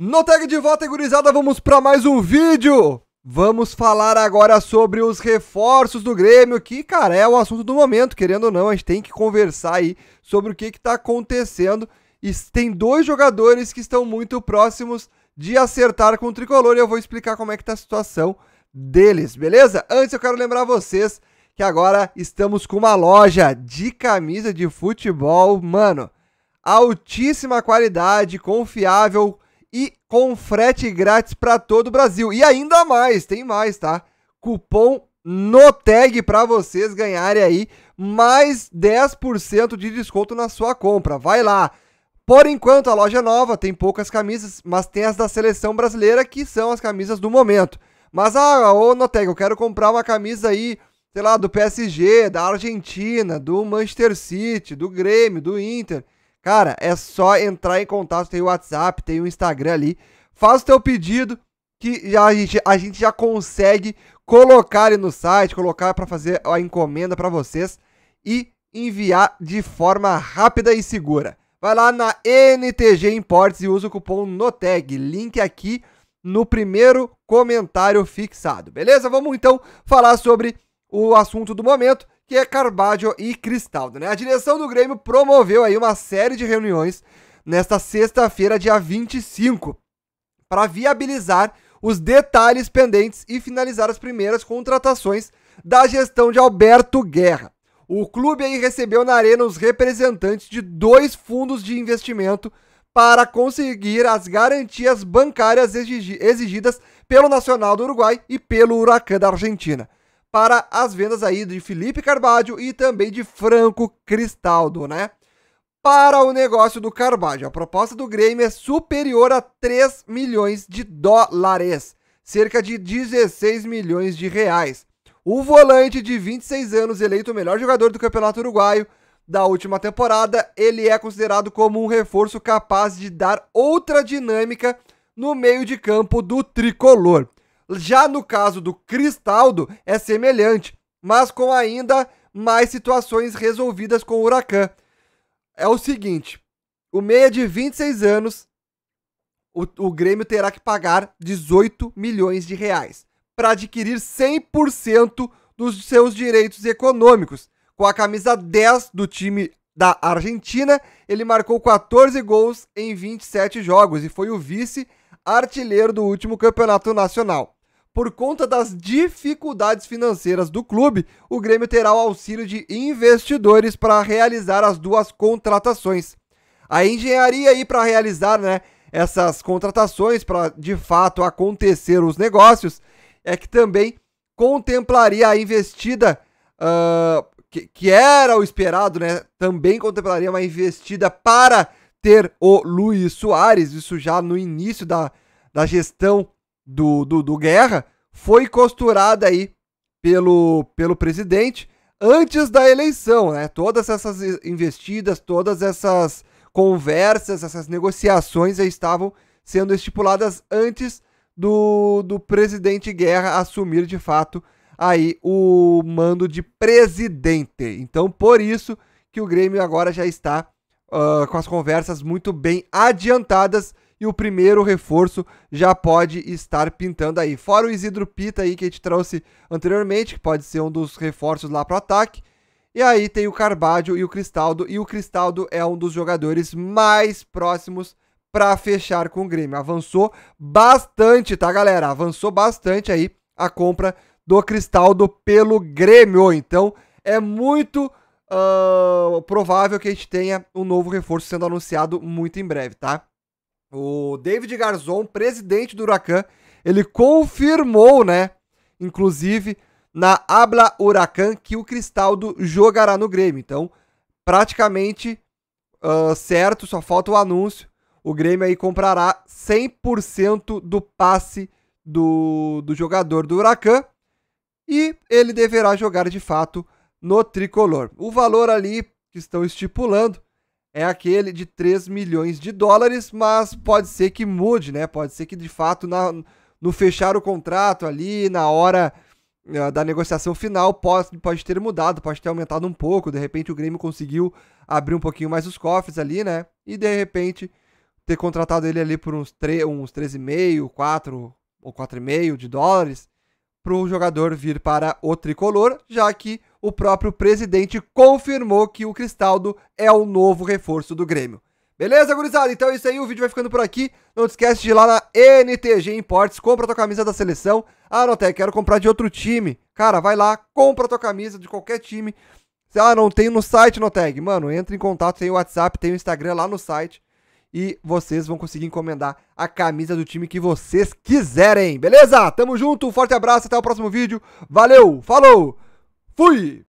No tag de volta, gurizada, vamos para mais um vídeo. Vamos falar agora sobre os reforços do Grêmio, que, cara, é o assunto do momento, querendo ou não, a gente tem que conversar aí sobre o que está acontecendo. E tem dois jogadores que estão muito próximos de acertar com o Tricolor e eu vou explicar como é que tá a situação deles, beleza? Antes eu quero lembrar vocês que agora estamos com uma loja de camisa de futebol, mano, altíssima qualidade, confiável, e com frete grátis para todo o Brasil. E ainda mais, tem mais, tá? Cupom NOTEG para vocês ganharem aí mais 10% de desconto na sua compra. Vai lá! Por enquanto, a loja é nova tem poucas camisas, mas tem as da seleção brasileira que são as camisas do momento. Mas, ah, ô Noteg, eu quero comprar uma camisa aí, sei lá, do PSG, da Argentina, do Manchester City, do Grêmio, do Inter. Cara, é só entrar em contato, tem o WhatsApp, tem o Instagram ali. Faz o teu pedido que a gente, a gente já consegue colocar ele no site, colocar para fazer a encomenda para vocês e enviar de forma rápida e segura. Vai lá na NTG Imports e usa o cupom NOTEG. Link aqui no primeiro comentário fixado, beleza? Vamos então falar sobre o assunto do momento, que é Carbaggio e Cristaldo, né? A direção do Grêmio promoveu aí uma série de reuniões nesta sexta-feira, dia 25, para viabilizar os detalhes pendentes e finalizar as primeiras contratações da gestão de Alberto Guerra. O clube aí recebeu na arena os representantes de dois fundos de investimento para conseguir as garantias bancárias exigidas pelo Nacional do Uruguai e pelo Huracan da Argentina para as vendas aí de Felipe Carvalho e também de Franco Cristaldo, né? Para o negócio do Carvalho, a proposta do Grêmio é superior a 3 milhões de dólares, cerca de 16 milhões de reais. O volante de 26 anos, eleito o melhor jogador do Campeonato Uruguaio da última temporada, ele é considerado como um reforço capaz de dar outra dinâmica no meio de campo do tricolor. Já no caso do Cristaldo, é semelhante, mas com ainda mais situações resolvidas com o Huracan. É o seguinte, o meia de 26 anos, o, o Grêmio terá que pagar 18 milhões de reais para adquirir 100% dos seus direitos econômicos. Com a camisa 10 do time da Argentina, ele marcou 14 gols em 27 jogos e foi o vice-artilheiro do último campeonato nacional. Por conta das dificuldades financeiras do clube, o Grêmio terá o auxílio de investidores para realizar as duas contratações. A engenharia aí para realizar, né, essas contratações para de fato acontecer os negócios é que também contemplaria a investida uh, que, que, era o esperado, né? Também contemplaria uma investida para ter o Luiz Soares, isso já no início da, da gestão do, do, do Guerra foi costurada aí pelo, pelo presidente antes da eleição, né? Todas essas investidas, todas essas conversas, essas negociações estavam sendo estipuladas antes do, do presidente Guerra assumir de fato aí o mando de presidente. Então, por isso que o Grêmio agora já está uh, com as conversas muito bem adiantadas e o primeiro reforço já pode estar pintando aí. Fora o Isidro Pita aí que a gente trouxe anteriormente, que pode ser um dos reforços lá para o ataque. E aí tem o Carbadio e o Cristaldo, e o Cristaldo é um dos jogadores mais próximos para fechar com o Grêmio. Avançou bastante, tá, galera? Avançou bastante aí a compra do Cristaldo pelo Grêmio. Então, é muito uh, provável que a gente tenha um novo reforço sendo anunciado muito em breve, tá? O David Garzon, presidente do Huracan, ele confirmou, né? Inclusive, na Habla Huracan, que o Cristaldo jogará no Grêmio. Então, praticamente uh, certo, só falta o anúncio. O Grêmio aí comprará 100% do passe do, do jogador do Huracan e ele deverá jogar de fato no tricolor. O valor ali que estão estipulando é aquele de 3 milhões de dólares, mas pode ser que mude, né? Pode ser que de fato na, no fechar o contrato ali, na hora uh, da negociação final, pode, pode ter mudado, pode ter aumentado um pouco. De repente o Grêmio conseguiu abrir um pouquinho mais os cofres ali, né? E de repente ter contratado ele ali por uns, uns 3,5, 4 ou 4,5 de dólares para o jogador vir para o tricolor, já que o próprio presidente confirmou que o Cristaldo é o novo reforço do Grêmio. Beleza, gurizada? Então é isso aí, o vídeo vai ficando por aqui. Não esquece de ir lá na NTG Imports, compra tua camisa da seleção. Ah, não, tem? quero comprar de outro time. Cara, vai lá, compra tua camisa de qualquer time. Ah, não tem no site, Noteg. Mano, entra em contato, tem o WhatsApp, tem o Instagram lá no site. E vocês vão conseguir encomendar a camisa do time que vocês quiserem. Beleza? Tamo junto, um forte abraço, até o próximo vídeo. Valeu, falou! Fui!